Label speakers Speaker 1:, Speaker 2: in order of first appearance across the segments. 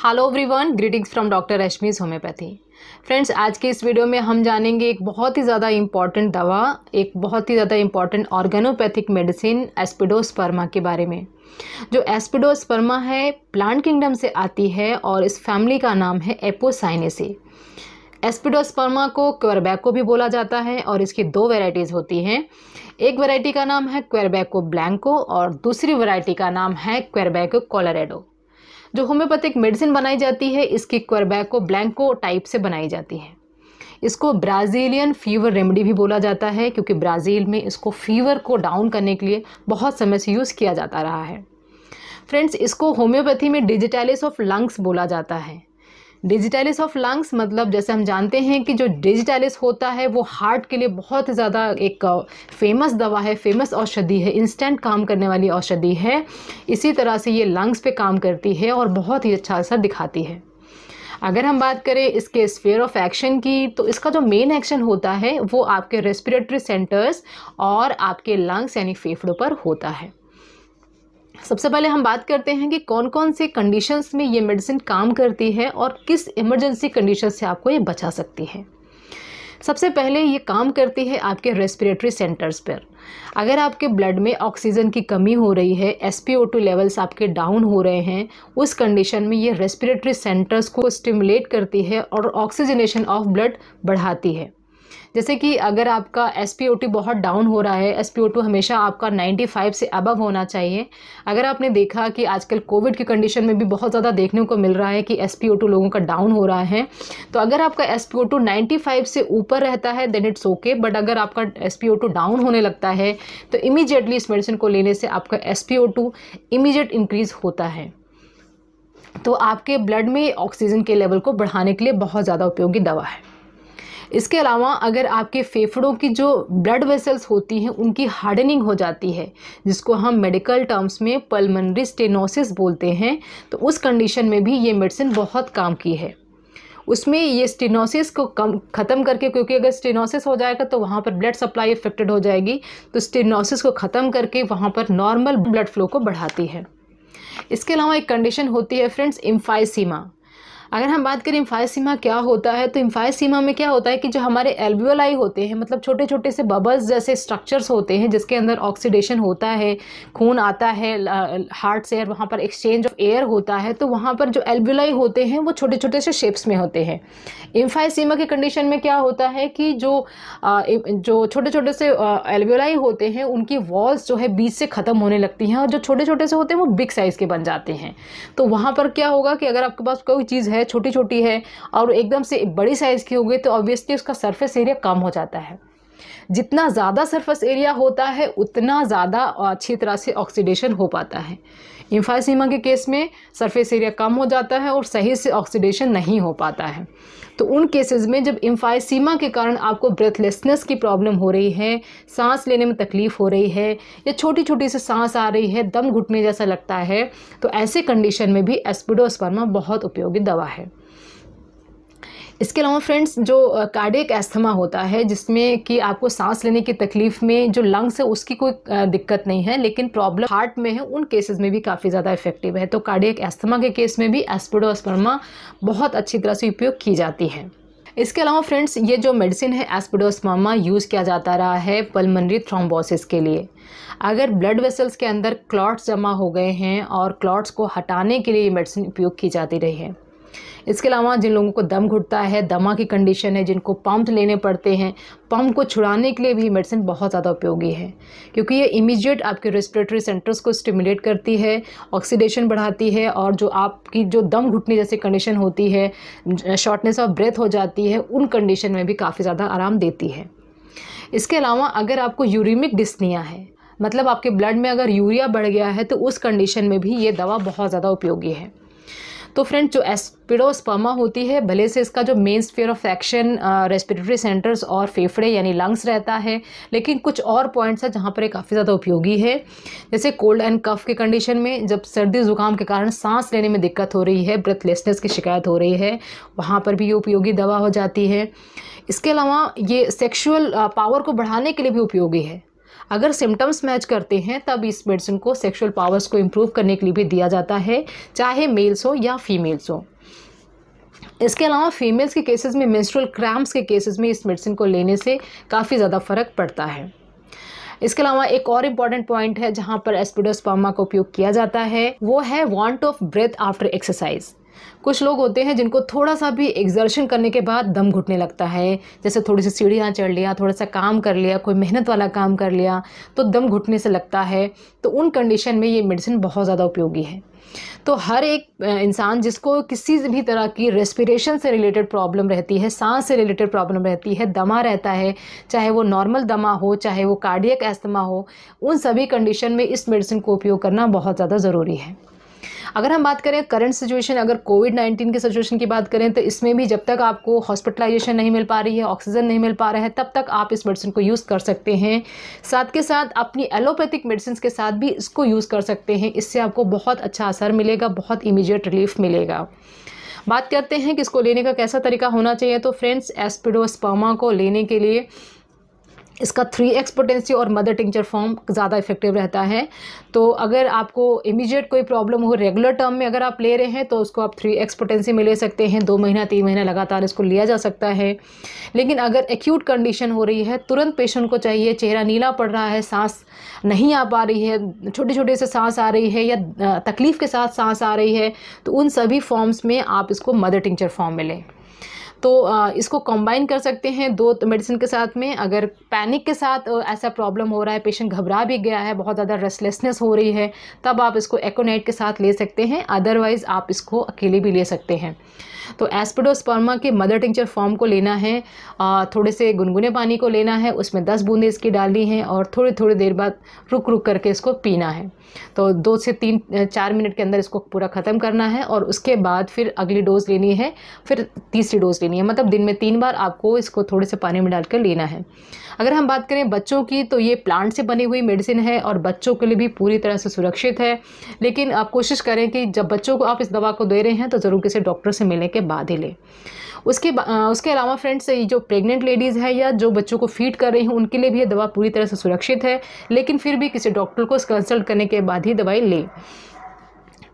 Speaker 1: hello everyone greetings from doctor Rashmi's homeopathy friends आज के इस वीडियो में हम जानेंगे एक बहुत ही ज़्यादा इम्पॉर्टेंट दवा एक बहुत ही ज़्यादा इम्पॉर्टेंट ऑर्गेनोपैथिक मेडिसिन एस्पिडोस्पर्मा के बारे में जो एस्पिडोस्पर्मा है प्लांट किंगडम से आती है और इस फैमिली का नाम है एपोसाइनेसी एस्पिडोस्पर्मा को क्वेरबैको भी बोला जाता है और इसकी दो वेराइटीज़ होती हैं एक वेराइटी का नाम है क्वेरबैको ब्लैंको और दूसरी वेराइटी का नाम है क्वेरबैको कोलोरेडो जो होम्योपैथिक मेडिसिन बनाई जाती है इसकी क्वरबैको ब्लैंको टाइप से बनाई जाती है इसको ब्राज़ीलियन फीवर रेमेडी भी बोला जाता है क्योंकि ब्राज़ील में इसको फीवर को डाउन करने के लिए बहुत समय से यूज़ किया जाता रहा है फ्रेंड्स इसको होम्योपैथी में डिजिटैलिस ऑफ लंग्स बोला जाता है डिजिटलिस ऑफ लंग्स मतलब जैसे हम जानते हैं कि जो डिजिटलिस होता है वो हार्ट के लिए बहुत ज़्यादा एक फेमस दवा है फेमस औषधि है इंस्टेंट काम करने वाली औषधि है इसी तरह से ये लंग्स पे काम करती है और बहुत ही अच्छा असर दिखाती है अगर हम बात करें इसके स्फेयर ऑफ एक्शन की तो इसका जो मेन एक्शन होता है वो आपके रेस्पिरेटरी सेंटर्स और आपके लंग्स यानी फेफड़ों पर होता है सबसे पहले हम बात करते हैं कि कौन कौन से कंडीशंस में ये मेडिसिन काम करती है और किस इमरजेंसी कंडीशन से आपको ये बचा सकती है सबसे पहले ये काम करती है आपके रेस्पिरेटरी सेंटर्स पर अगर आपके ब्लड में ऑक्सीजन की कमी हो रही है एस लेवल्स आपके डाउन हो रहे हैं उस कंडीशन में ये रेस्पिरेटरी सेंटर्स को स्टिमुलेट करती है और ऑक्सीजनेशन ऑफ ब्लड बढ़ाती है जैसे कि अगर आपका एस बहुत डाउन हो रहा है एस हमेशा आपका 95 से अबव होना चाहिए अगर आपने देखा कि आजकल कोविड की कंडीशन में भी बहुत ज़्यादा देखने को मिल रहा है कि एस लोगों का डाउन हो रहा है तो अगर आपका एस पी से ऊपर रहता है देन इट्स ओके बट अगर आपका एस डाउन होने लगता है तो इमीजिएटली इस मेडिसिन को लेने से आपका एस इमीडिएट इंक्रीज़ होता है तो आपके ब्लड में ऑक्सीजन के लेवल को बढ़ाने के लिए बहुत ज़्यादा उपयोगी दवा है इसके अलावा अगर आपके फेफड़ों की जो ब्लड वेसल्स होती हैं उनकी हार्डनिंग हो जाती है जिसको हम मेडिकल टर्म्स में पल्मनरी स्टेनोसिस बोलते हैं तो उस कंडीशन में भी ये मेडिसिन बहुत काम की है उसमें ये स्टेनोसिस को कम ख़त्म करके क्योंकि अगर स्टेनोसिस हो जाएगा तो वहाँ पर ब्लड सप्लाई इफेक्टेड हो जाएगी तो स्टेनोसिस को ख़त्म करके वहाँ पर नॉर्मल ब्लड फ्लो को बढ़ाती है इसके अलावा एक कंडीशन होती है फ्रेंड्स इम्फाइसीमा अगर हम बात करें इम्फाय सीमा क्या होता है तो इम्फाय सीमा में क्या होता है कि जो हमारे एल्ब्यूलाई होते हैं मतलब छोटे छोटे से बबल्स जैसे स्ट्रक्चर्स होते हैं जिसके अंदर ऑक्सीडेशन होता है खून आता है हार्ट से वहाँ पर एक्सचेंज ऑफ एयर होता है तो वहाँ पर जो एल्ब्यूलाई होते हैं वो छोटे छोटे से शेप्स में होते हैं इम्फाय सीमा कंडीशन में क्या होता है कि जो जो छोटे छोटे से एल्ब्यूलाई होते हैं उनकी वॉल्स जो है बीच से ख़त्म होने लगती हैं और जो छोटे छोटे से होते हैं वो बिग साइज़ के बन जाते हैं तो वहाँ पर क्या होगा कि अगर आपके पास कोई चीज़ है है छोटी छोटी है और एकदम से बड़ी साइज़ की हो गई तो ऑब्वियसली उसका सरफेस एरिया कम हो जाता है जितना ज़्यादा सरफेस एरिया होता है उतना ज़्यादा अच्छी तरह से ऑक्सीडेशन हो पाता है इम्फासीमा के केस में सरफेस एरिया कम हो जाता है और सही से ऑक्सीडेशन नहीं हो पाता है तो उन केसेस में जब इम्फाइसीमा के कारण आपको ब्रेथलेसनेस की प्रॉब्लम हो रही है सांस लेने में तकलीफ़ हो रही है या छोटी छोटी सी सांस आ रही है दम घुटने जैसा लगता है तो ऐसे कंडीशन में भी एस्पिडोस्पर्मा बहुत उपयोगी दवा है इसके अलावा फ्रेंड्स जो कार्डियक एस्थमा होता है जिसमें कि आपको सांस लेने की तकलीफ में जो लंग्स है उसकी कोई दिक्कत नहीं है लेकिन प्रॉब्लम हार्ट में है उन केसेस में भी काफ़ी ज़्यादा इफेक्टिव है तो कार्डियक एस्थमा के केस में भी एस्पिडोस्पर्मा बहुत अच्छी तरह से उपयोग की जाती है इसके अलावा फ्रेंड्स ये जो मेडिसिन है एस्पिडोस्मामा यूज़ किया जाता रहा है पलमनरी थ्रोम्बोसिस के लिए अगर ब्लड वेसल्स के अंदर क्लॉट्स जमा हो गए हैं और क्लॉट्स को हटाने के लिए ये मेडिसिन उपयोग की जाती रही है इसके अलावा जिन लोगों को दम घुटता है दमा की कंडीशन है जिनको पम्प लेने पड़ते हैं पम्प को छुड़ाने के लिए भी मेडिसिन बहुत ज़्यादा उपयोगी है क्योंकि ये इमीजिएट आपके रेस्पिरेटरी सेंटर्स को स्टिमुलेट करती है ऑक्सीडेशन बढ़ाती है और जो आपकी जो दम घुटने जैसी कंडीशन होती है शॉर्टनेस ऑफ ब्रेथ हो जाती है उन कंडीशन में भी काफ़ी ज़्यादा आराम देती है इसके अलावा अगर आपको यूरिमिक डिस्निया है मतलब आपके ब्लड में अगर यूरिया बढ़ गया है तो उस कंडीशन में भी ये दवा बहुत ज़्यादा उपयोगी है तो फ्रेंड जो एस्पिडोस्पर्मा होती है भले से इसका जो main sphere of action respiratory centres और फेफड़े यानी लंग्स रहता है लेकिन कुछ और पॉइंट्स हैं जहाँ पर काफ़ी ज़्यादा उपयोगी है जैसे कोल्ड एंड कफ के कंडीशन में जब सर्दी ज़ुकाम के कारण सांस लेने में दिक्कत हो रही है ब्रेथलेसनेस की शिकायत हो रही है वहाँ पर भी ये उपयोगी दवा हो जाती है इसके अलावा ये सेक्शुअल पावर को बढ़ाने के लिए भी उपयोगी है अगर सिम्टम्स मैच करते हैं तब इस मेडिसिन को सेक्शुअल पावर्स को इम्प्रूव करने के लिए भी दिया जाता है चाहे मेल्स हो या फीमेल्स हो इसके अलावा फीमेल्स के केसेस में मेंस्ट्रुअल क्रैम्प्स के केसेस में इस मेडिसिन को लेने से काफ़ी ज़्यादा फ़र्क पड़ता है इसके अलावा एक और इम्पॉर्टेंट पॉइंट है जहाँ पर एस्पिडोस्पामा का उपयोग किया जाता है वो है want of breath after exercise कुछ लोग होते हैं जिनको थोड़ा सा भी एग्जर्शन करने के बाद दम घुटने लगता है जैसे थोड़ी सी सीढ़ियाँ चढ़ लिया थोड़ा सा काम कर लिया कोई मेहनत वाला काम कर लिया तो दम घुटने से लगता है तो उन कंडीशन में ये मेडिसिन बहुत ज़्यादा उपयोगी है तो हर एक इंसान जिसको किसी भी तरह की रेस्पिरेशन से रिलेटेड प्रॉब्लम रहती है सांस से रिलेटेड प्रॉब्लम रहती है दमा रहता है चाहे वो नॉर्मल दमा हो चाहे वो कार्डियक एस्थमा हो उन सभी कंडीशन में इस मेडिसिन को उपयोग करना बहुत ज़्यादा ज़रूरी है अगर हम बात करें करंट सिचुएशन अगर कोविड नाइन्टीन के सिचुएशन की बात करें तो इसमें भी जब तक आपको हॉस्पिटलाइजेशन नहीं मिल पा रही है ऑक्सीजन नहीं मिल पा रहा है तब तक आप इस मेडिसिन को यूज़ कर सकते हैं साथ के साथ अपनी एलोपैथिक मेडिसिन के साथ भी इसको यूज़ कर सकते हैं इससे आपको बहुत अच्छा असर मिलेगा बहुत इमीजिएट रिलीफ मिलेगा बात करते हैं कि इसको लेने का कैसा तरीका होना चाहिए तो फ्रेंड्स एस्पिडोस्पर्मा को लेने के लिए इसका थ्री एक्स पोटेंसी और मदर टिंचर फॉर्म ज़्यादा इफेक्टिव रहता है तो अगर आपको इमीजिएट कोई प्रॉब्लम हो रेगुलर टर्म में अगर आप ले रहे हैं तो उसको आप थ्री एक्स पोटेंसी में ले सकते हैं दो महीना तीन महीना लगातार इसको लिया जा सकता है लेकिन अगर एक्यूट कंडीशन हो रही है तुरंत पेशेंट को चाहिए चेहरा नीला पड़ रहा है सांस नहीं आ पा रही है छोटे छोटे से सांस आ रही है या तकलीफ़ के साथ सांस आ रही है तो उन सभी फॉर्म्स में आप इसको मदर टिंचर फॉर्म में लें तो इसको कंबाइन कर सकते हैं दो मेडिसिन के साथ में अगर पैनिक के साथ ऐसा प्रॉब्लम हो रहा है पेशेंट घबरा भी गया है बहुत ज़्यादा रेस्टलेसनेस हो रही है तब आप इसको एकोनाइट के साथ ले सकते हैं अदरवाइज़ आप इसको अकेले भी ले सकते हैं तो एस्पिडोस्पर्मा के मदर टिंचर फॉर्म को लेना है थोड़े से गुनगुने पानी को लेना है उसमें दस बूंदें इसकी डालनी है और थोड़ी थोड़ी देर बाद रुक रुक करके इसको पीना है तो दो से तीन चार मिनट के अंदर इसको पूरा ख़त्म करना है और उसके बाद फिर अगली डोज़ लेनी है फिर तीसरी डोज़ लेनी लेनी है मतलब दिन में तीन बार आपको इसको थोड़े से पानी में डालकर लेना है अगर हम बात करें बच्चों की तो ये प्लांट से बनी हुई मेडिसिन है और बच्चों के लिए भी पूरी तरह से सुरक्षित है लेकिन आप कोशिश करें कि जब बच्चों को आप इस दवा को दे रहे हैं तो ज़रूर किसी डॉक्टर से मिलने के बाद ही लें उसके उसके अलावा फ्रेंड्स जो प्रेग्नेंट लेडीज़ हैं या जो बच्चों को फीड कर रही हूँ उनके लिए भी ये दवा पूरी तरह से सुरक्षित है लेकिन फिर भी किसी डॉक्टर को कंसल्ट करने के बाद ही दवाई लें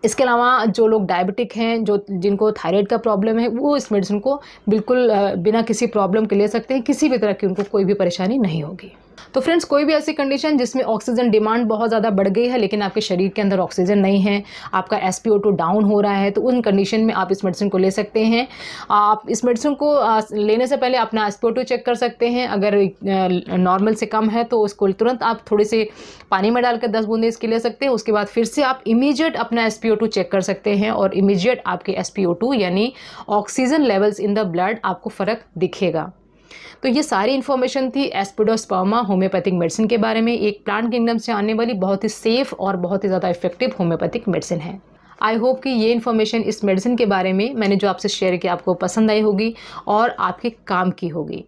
Speaker 1: इसके अलावा जो लोग डायबिटिक हैं जो जिनको थायराइड का प्रॉब्लम है वो इस मेडिसिन को बिल्कुल बिना किसी प्रॉब्लम के ले सकते हैं किसी भी तरह की उनको कोई भी परेशानी नहीं होगी तो फ्रेंड्स कोई भी ऐसी कंडीशन जिसमें ऑक्सीजन डिमांड बहुत ज़्यादा बढ़ गई है लेकिन आपके शरीर के अंदर ऑक्सीजन नहीं है आपका एस डाउन हो रहा है तो उन कंडीशन में आप इस मेडिसिन को ले सकते हैं आप इस मेडिसिन को लेने से पहले अपना एस चेक कर सकते हैं अगर नॉर्मल से कम है तो उसको तुरंत आप थोड़े से पानी में डालकर दस बूंदे इसके ले सकते हैं उसके बाद फिर से आप इमीजिएट अपना एस चेक कर सकते हैं और इमीजिएट आपके एस यानी oxygen levels in the blood आपको फ़र्क दिखेगा तो ये सारी इन्फॉर्मेशन थी एस्पिडोस्पर्मा होम्योपैथिक मेडिसिन के बारे में एक प्लांट किंगडम से आने वाली बहुत ही सेफ़ और बहुत ही ज़्यादा इफेक्टिव होम्योपैथिक मेडिसिन है आई होप कि ये इन्फॉर्मेशन इस मेडिसिन के बारे में मैंने जो आपसे शेयर किया आपको पसंद आई होगी और आपके काम की होगी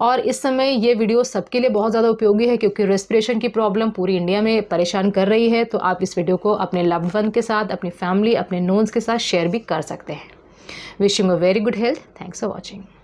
Speaker 1: और इस समय ये वीडियो सबके लिए बहुत ज़्यादा उपयोगी है क्योंकि रेस्पिरेशन की प्रॉब्लम पूरी इंडिया में परेशान कर रही है तो आप इस वीडियो को अपने लव्ड वन के साथ अपनी फैमिली अपने नोन्स के साथ शेयर भी कर सकते हैं wishing a very good health thanks for watching